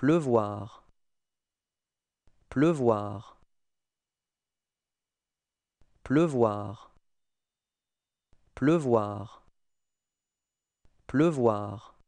pleuvoir pleuvoir pleuvoir pleuvoir pleuvoir